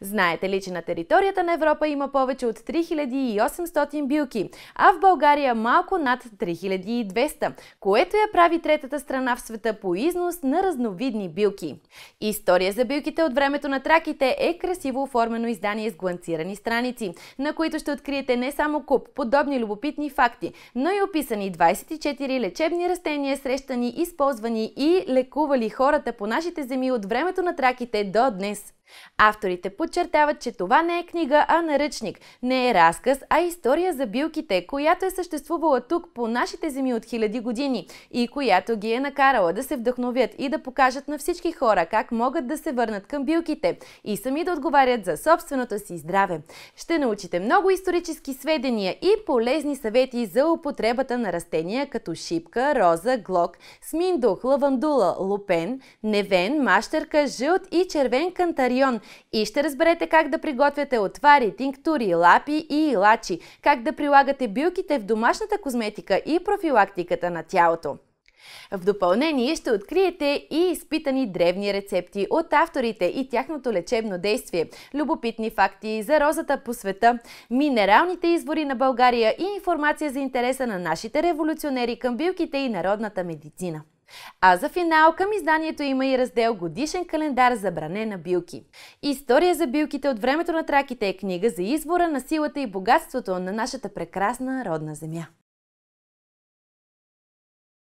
Знаете ли, че на територията на Европа има повече от 3800 билки, а в България малко над 3200, което я прави третата страна в света по износ на разновидни билки. История за билките от времето на траките е красиво оформено издание с гланцирани страници, на които ще откриете не само куп подобни любопитни факти, но и описани 24 лечебни растения, срещани, използвани и лекували хората по нашите земи от времето на траките до днес. Авторите по подчертават, че това не е книга, а наръчник. Не е разказ, а история за билките, която е съществувала тук по нашите земи от хиляди години и която ги е накарала да се вдъхновят и да покажат на всички хора как могат да се върнат към билките и сами да отговарят за собственото си здраве. Ще научите много исторически сведения и полезни съвети за употребата на растения като шипка, роза, глок, сминдух, лавандула, лупен, невен, мащерка, жълт и червен кантарион. И ще разберете разберете как да приготвяте отвари, тинктури, лапи и лачи, как да прилагате билките в домашната козметика и профилактиката на тялото. В допълнение ще откриете и изпитани древни рецепти от авторите и тяхното лечебно действие, любопитни факти за розата по света, минералните извори на България и информация за интереса на нашите революционери към билките и народната медицина. А за финал към изданието има и раздел Годишен календар за бране на билки. История за билките от времето на траките е книга за избора на силата и богатството на нашата прекрасна родна земя.